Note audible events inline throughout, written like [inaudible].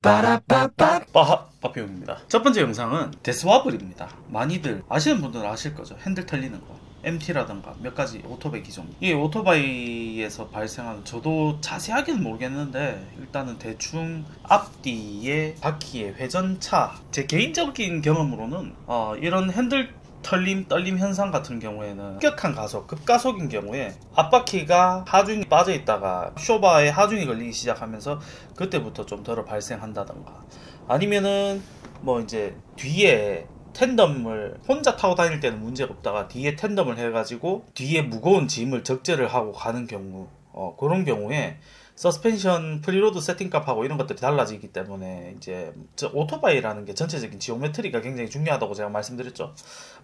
빠라빠빠 빠하 빠피용입니다 첫 번째 영상은 데스와블입니다 많이들 아시는 분들은 아실 거죠 핸들 털리는 거 MT라던가 몇 가지 오토바이 기종 이게 오토바이에서 발생하는 저도 자세하게는 모르겠는데 일단은 대충 앞뒤의 바퀴의 회전차 제 개인적인 경험으로는 어, 이런 핸들 털림, 떨림 현상 같은 경우에는 급격한 가속, 급가속인 경우에 앞바퀴가 하중이 빠져있다가 쇼바에 하중이 걸리기 시작하면서 그때부터 좀 덜어 발생한다던가 아니면은 뭐 이제 뒤에 텐덤을 혼자 타고 다닐 때는 문제가 없다가 뒤에 텐덤을 해가지고 뒤에 무거운 짐을 적재를 하고 가는 경우 어, 그런 경우에 서스펜션 프리로드 세팅값하고 이런 것들이 달라지기 때문에 이제 오토바이라는 게 전체적인 지오메트리가 굉장히 중요하다고 제가 말씀드렸죠.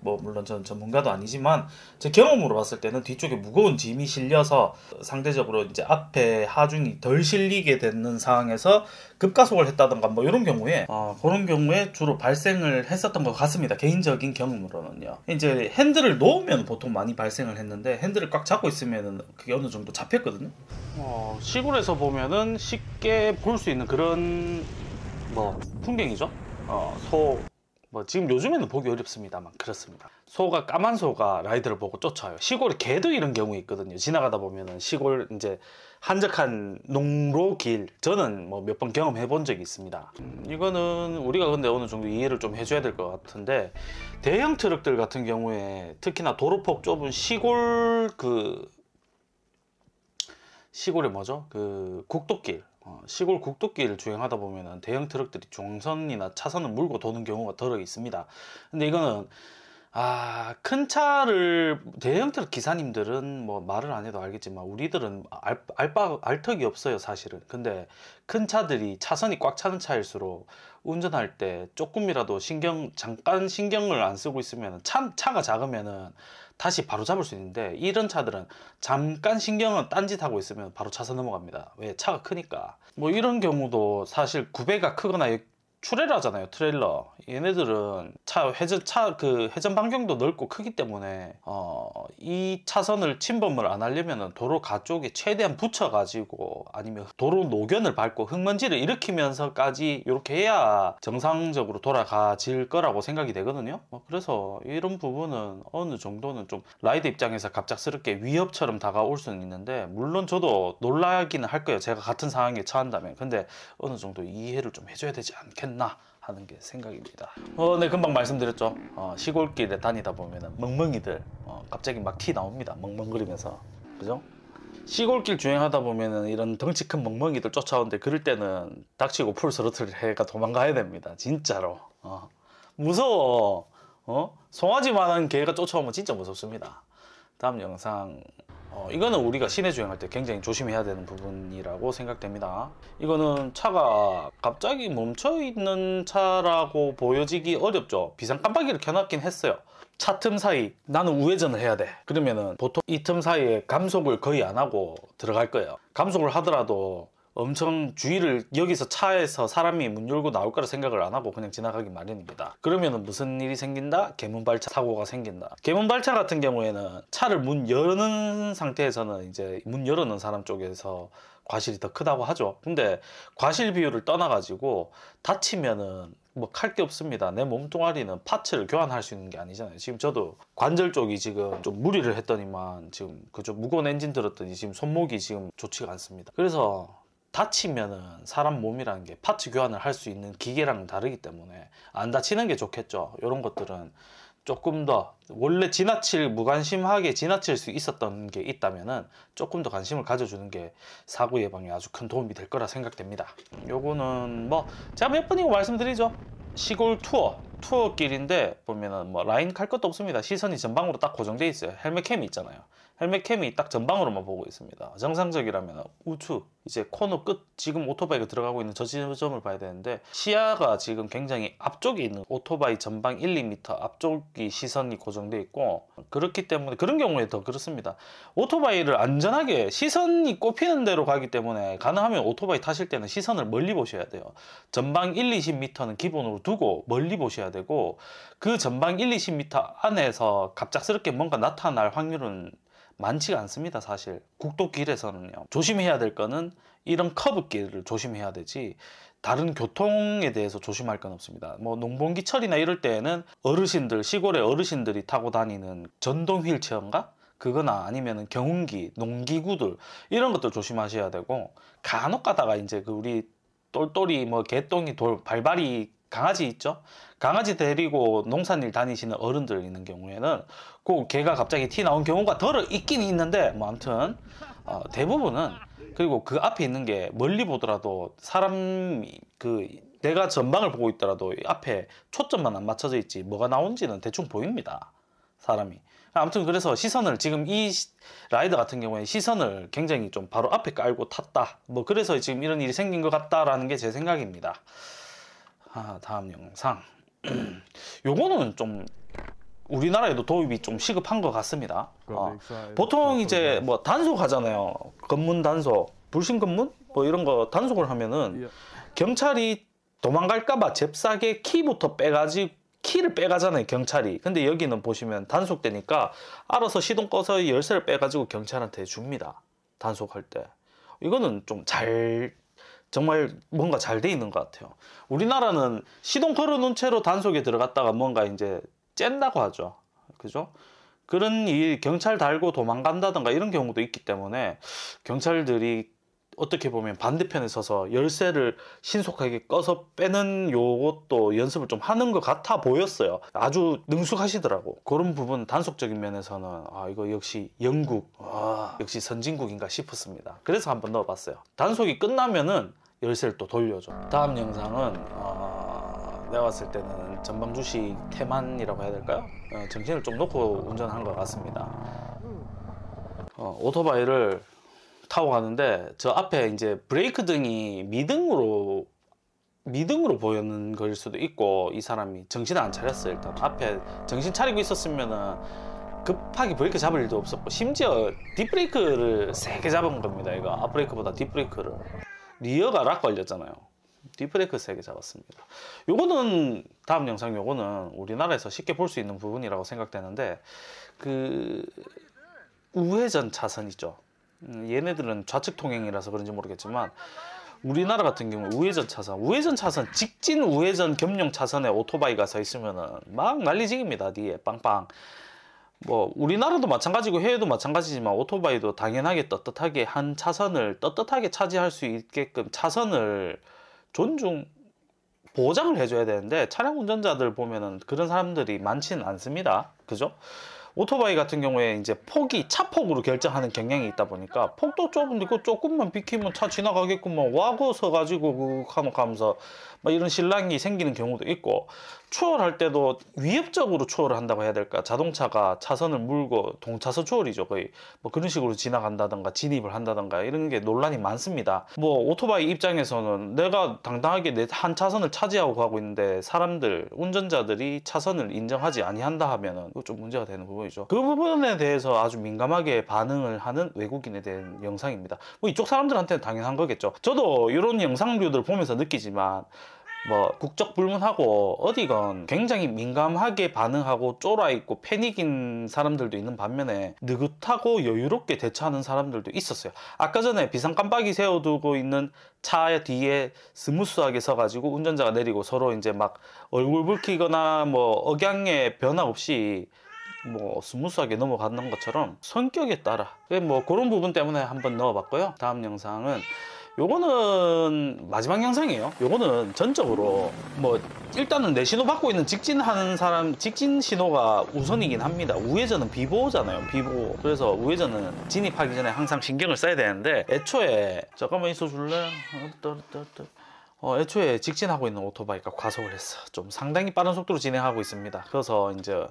뭐 물론 전 전문가도 아니지만 제 경험으로 봤을 때는 뒤쪽에 무거운 짐이 실려서 상대적으로 이제 앞에 하중이 덜 실리게 되는 상황에서 급가속을 했다던가 뭐 이런 경우에 어, 그런 경우에 주로 발생을 했었던 것 같습니다. 개인적인 경험으로는요. 이제 핸들을 놓으면 보통 많이 발생을 했는데 핸들을 꽉 잡고 있으면 그게 어느 정도 잡혔거든요. 어, 시골에 멀리서 보면은 쉽게 볼 수 있는 그런 뭐 풍경이죠. 어, 소, 뭐 지금 요즘에는 보기 어렵습니다만 그렇습니다. 소가 까만 소가 라이드를 보고 쫓아요. 시골에 개도 이런 경우 있거든요. 지나가다 보면은 시골 이제 한적한 농로길 저는 뭐 몇 번 경험해 본 적이 있습니다. 음, 이거는 우리가 근데 어느 정도 이해를 좀 해줘야 될 것 같은데 대형 트럭들 같은 경우에 특히나 도로폭 좁은 시골 그 시골에 뭐죠? 그 국도길 어, 시골 국도길을 주행하다 보면은 대형 트럭들이 종선이나 차선을 물고 도는 경우가 더러 있습니다. 근데 이거는 아, 큰 차를, 대형차를 기사님들은 뭐 말을 안 해도 알겠지만, 우리들은 알, 알바, 알턱이 없어요, 사실은. 근데 큰 차들이 차선이 꽉 차는 차일수록 운전할 때 조금이라도 신경, 잠깐 신경을 안 쓰고 있으면 차, 차가 작으면은 다시 바로 잡을 수 있는데, 이런 차들은 잠깐 신경은 딴짓하고 있으면 바로 차선 넘어갑니다. 왜? 차가 크니까. 뭐 이런 경우도 사실 구배가 크거나 출혈하잖아요 트레일러 얘네들은 차 회전 차 그 회전 반경도 넓고 크기 때문에 어 이 차선을 침범을 안 하려면은 도로 가쪽에 최대한 붙여 가지고 아니면 도로 노견을 밟고 흙먼지를 일으키면서까지 이렇게 해야 정상적으로 돌아가질 거라고 생각이 되거든요 뭐 그래서 이런 부분은 어느 정도는 좀 라이드 입장에서 갑작스럽게 위협처럼 다가올 수는 있는데 물론 저도 놀라기는 할 거예요 제가 같은 상황에 처한다면 근데 어느 정도 이해를 좀 해줘야 되지 않겠나 않나 하는 게 생각입니다. 어, 네, 금방 말씀드렸죠. 어, 시골길에 다니다 보면 멍멍이들 어, 갑자기 막 티 나옵니다. 멍멍거리면서. 그죠? 시골길 주행하다 보면 이런 덩치 큰 멍멍이들 쫓아오는데 그럴 때는 닥치고 풀 스로틀 해가 도망가야 됩니다. 진짜로. 어. 무서워. 어? 송아지만한 개가 쫓아오면 진짜 무섭습니다. 다음 영상 어, 이거는 우리가 시내 주행할 때 굉장히 조심해야 되는 부분이라고 생각됩니다. 이거는 차가 갑자기 멈춰 있는 차라고 보여지기 어렵죠. 비상 깜빡이를 켜놨긴 했어요. 차 틈 사이 나는 우회전을 해야 돼. 그러면은 보통 이 틈 사이에 감속을 거의 안 하고 들어갈 거예요. 감속을 하더라도 엄청 주의를 여기서 차에서 사람이 문 열고 나올 거라 생각을 안 하고 그냥 지나가기 마련입니다. 그러면 무슨 일이 생긴다? 개문발차 사고가 생긴다. 개문발차 같은 경우에는 차를 문 여는 상태에서는 이제 문 열어놓은 사람 쪽에서 과실이 더 크다고 하죠. 근데 과실 비율을 떠나가지고 다치면은 뭐 칼 게 없습니다. 내 몸뚱아리는 파츠를 교환할 수 있는 게 아니잖아요. 지금 저도 관절 쪽이 지금 좀 무리를 했더니만 지금 그쪽 무거운 엔진 들었더니 지금 손목이 지금 좋지가 않습니다. 그래서 다치면은 사람 몸이라는 게 파츠 교환을 할 수 있는 기계랑 다르기 때문에 안 다치는 게 좋겠죠. 이런 것들은 조금 더 원래 지나칠 무관심하게 지나칠 수 있었던 게 있다면은 조금 더 관심을 가져주는 게 사고 예방에 아주 큰 도움이 될 거라 생각됩니다. 요거는 뭐 제가 몇 번이고 말씀드리죠. 시골 투어 투어 길인데 보면은 뭐 라인 갈 것도 없습니다. 시선이 전방으로 딱 고정돼 있어요. 헬멧 캠이 있잖아요. 헬멧캠이 딱 전방으로만 보고 있습니다. 정상적이라면 우측 이제 코너 끝 지금 오토바이가 들어가고 있는 저 지점을 봐야 되는데 시야가 지금 굉장히 앞쪽에 있는 오토바이 전방 1, 2m 앞쪽이 시선이 고정돼 있고 그렇기 때문에 그런 경우에 더 그렇습니다. 오토바이를 안전하게 시선이 꼽히는 대로 가기 때문에 가능하면 오토바이 타실 때는 시선을 멀리 보셔야 돼요. 전방 1, 20m는 기본으로 두고 멀리 보셔야 되고 그 전방 1, 20m 안에서 갑작스럽게 뭔가 나타날 확률은 많지가 않습니다 사실 국도길에서는요 조심해야 될 거는 이런 커브길을 조심해야 되지 다른 교통에 대해서 조심할 건 없습니다 뭐 농번기철이나 이럴 때에는 어르신들 시골의 어르신들이 타고 다니는 전동 휠체어인가 그거나 아니면 경운기 농기구들 이런 것들 조심하셔야 되고 간혹 가다가 이제 그 우리 똘똘이 뭐 개똥이 돌 발발이 강아지 있죠? 강아지 데리고 농산일 다니시는 어른들 있는 경우에는 꼭 개가 갑자기 티 나온 경우가 덜 있긴 있는데 뭐 아무튼 어, 대부분은 그리고 그 앞에 있는 게 멀리 보더라도 사람 그 내가 전방을 보고 있더라도 앞에 초점만 안 맞춰져 있지 뭐가 나온지는 대충 보입니다. 사람이. 아무튼 그래서 시선을 지금 이 라이더 같은 경우에 시선을 굉장히 좀 바로 앞에 깔고 탔다. 뭐 그래서 지금 이런 일이 생긴 것 같다라는 게 제 생각입니다. 아, 다음 영상 [clears throat] 요거는 좀 우리나라에도 도입이 좀 시급한 것 같습니다. 어. 보통 이제 뭐 단속하잖아요. 검문 단속, 불신 검문 뭐 이런 거 단속을 하면은 예. 경찰이 도망갈까봐 잽싸게 키부터 빼가지고 키를 빼가잖아요 경찰이 근데 여기는 보시면 단속되니까 알아서 시동 꺼서 열쇠를 빼가지고 경찰한테 줍니다 단속할 때 이거는 좀잘 정말 뭔가 잘 돼 있는 것 같아요. 우리나라는 시동 걸어놓은 채로 단속에 들어갔다가 뭔가 이제 쨘다고 하죠. 그죠? 그런 일 경찰 달고 도망간다던가 이런 경우도 있기 때문에 경찰들이 어떻게 보면 반대편에 서서 열쇠를 신속하게 꺼서 빼는 요것도 연습을 좀 하는 것 같아 보였어요. 아주 능숙하시더라고. 그런 부분 단속적인 면에서는 아 이거 역시 영국, 아, 역시 선진국인가 싶었습니다. 그래서 한번 넣어봤어요. 단속이 끝나면은 열쇠를 또 돌려줘 다음 영상은 어, 내가 봤을 때는 전방 주식 태만이라고 해야 될까요? 어, 정신을 좀 놓고 운전한 것 같습니다 어, 오토바이를 타고 가는데 저 앞에 이제 브레이크 등이 미등으로 미등으로 보이는 거일 수도 있고 이 사람이 정신을 안 차렸어요 일단 앞에 정신 차리고 있었으면은 급하게 브레이크 잡을 일도 없었고 심지어 딥브레이크를 세게 잡은 겁니다 이거 앞브레이크보다 딥브레이크를 리어가 락 걸렸잖아요. 디브레크 세게 잡았습니다. 요거는 다음 영상 요거는 우리나라에서 쉽게 볼 수 있는 부분이라고 생각되는데 그 우회전 차선 있죠. 음, 얘네들은 좌측 통행이라서 그런지 모르겠지만 우리나라 같은 경우 우회전 차선, 우회전 차선, 직진 우회전 겸용 차선에 오토바이가 서있으면막 난리지깁니다. 뒤에 빵빵. 뭐 우리나라도 마찬가지고 해외도 마찬가지지만 오토바이도 당연하게 떳떳하게 한 차선을 떳떳하게 차지할 수 있게끔 차선을 존중 보장을 해줘야 되는데 차량 운전자들 보면은 그런 사람들이 많지는 않습니다. 그죠? 오토바이 같은 경우에 이제 폭이 차폭으로 결정하는 경향이 있다 보니까 폭도 좁은데 그 조금만 비키면 차 지나가겠구만 와고 서가지고 그가면서막 그 이런 실랑이 생기는 경우도 있고 추월할 때도 위협적으로 추월을 한다고 해야 될까 자동차가 차선을 물고 동차선 추월이죠 거의 뭐 그런 식으로 지나간다던가 진입을 한다던가 이런 게 논란이 많습니다 뭐 오토바이 입장에서는 내가 당당하게 내 한 차선을 차지하고 가고 있는데 사람들 운전자들이 차선을 인정하지 아니한다 하면은 좀 문제가 되는 부분이죠 그 부분에 대해서 아주 민감하게 반응을 하는 외국인에 대한 영상입니다 뭐 이쪽 사람들한테는 당연한 거겠죠 저도 이런 영상류들 보면서 느끼지만 뭐 국적 불문하고 어디건 굉장히 민감하게 반응하고 쫄아있고 패닉인 사람들도 있는 반면에 느긋하고 여유롭게 대처하는 사람들도 있었어요. 아까 전에 비상 깜빡이 세워두고 있는 차 뒤에 스무스하게 서가지고 운전자가 내리고 서로 이제 막 얼굴 붉히거나 뭐 억양의 변화 없이 뭐 스무스하게 넘어가는 것처럼 성격에 따라 뭐 그런 부분 때문에 한번 넣어봤고요. 다음 영상은 요거는 마지막 영상이에요. 요거는 전적으로 뭐 일단은 내 신호 받고 있는 직진하는 사람 직진 신호가 우선이긴 합니다. 우회전은 비보호잖아요. 비보호. 그래서 우회전은 진입하기 전에 항상 신경을 써야 되는데 애초에 잠깐만 있어 줄래? 어, 애초에 직진하고 있는 오토바이가 과속을 했어 좀 상당히 빠른 속도로 진행하고 있습니다 그래서 이제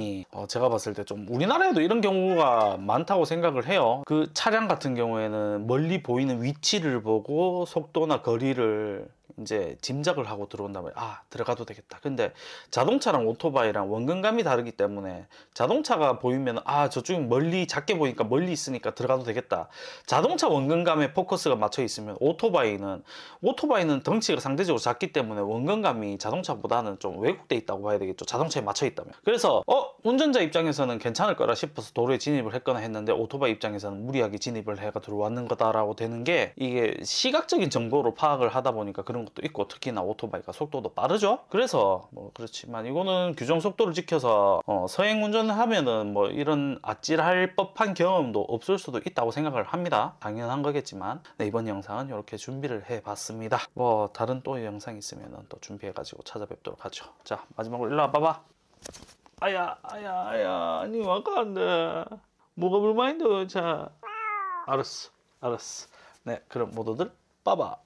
차량이 어, 제가 봤을 때 좀 우리나라에도 이런 경우가 많다고 생각을 해요 그 차량 같은 경우에는 멀리 보이는 위치를 보고 속도나 거리를 이제 짐작을 하고 들어온다면 아 들어가도 되겠다. 근데 자동차랑 오토바이랑 원근감이 다르기 때문에 자동차가 보이면 아 저쪽 이 멀리 작게 보니까 멀리 있으니까 들어가도 되겠다. 자동차 원근감에 포커스가 맞춰 있으면 오토바이는 오토바이는 덩치가 상대적으로 작기 때문에 원근감이 자동차보다는 좀 왜곡돼 있다고 봐야 되겠죠. 자동차에 맞춰 있다면. 그래서 어 운전자 입장에서는 괜찮을 거라 싶어서 도로에 진입을 했거나 했는데 오토바이 입장에서는 무리하게 진입을 해가 들어왔는 거다라고 되는 게 이게 시각적인 정보로 파악을 하다 보니까 그런 것도 있고 특히나 오토바이가 속도도 빠르죠 그래서 뭐 그렇지만 이거는 규정 속도를 지켜서 어, 서행 운전을 하면은 뭐 이런 아찔할 법한 경험도 없을 수도 있다고 생각을 합니다 당연한 거겠지만 네, 이번 영상은 이렇게 준비를 해 봤습니다 뭐 다른 또 영상 있으면 은또 준비해 가지고 찾아뵙도록 하죠 자 마지막으로 일로 와봐봐 아야 아야 아야 아니 와가 안돼 뭐가 불만인데 자 알았어 알았어 네 그럼 모두들 빠바